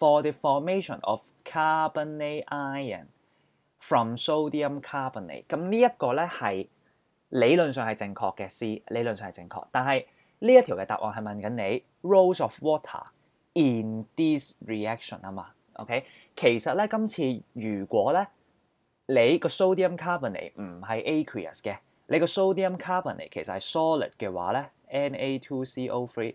for the formation of carbonate ion from sodium carbonate。咁呢一個咧係理論上係正確嘅，C 理論上係正確。但係呢一條嘅答案係問緊你 roles of water in this reaction 啊嘛。OK，其實咧今次如果咧你個 sodium carbonate 唔係 aqueous 嘅，你個 sodium carbonate 其實係 solid 嘅話咧，Na2CO3。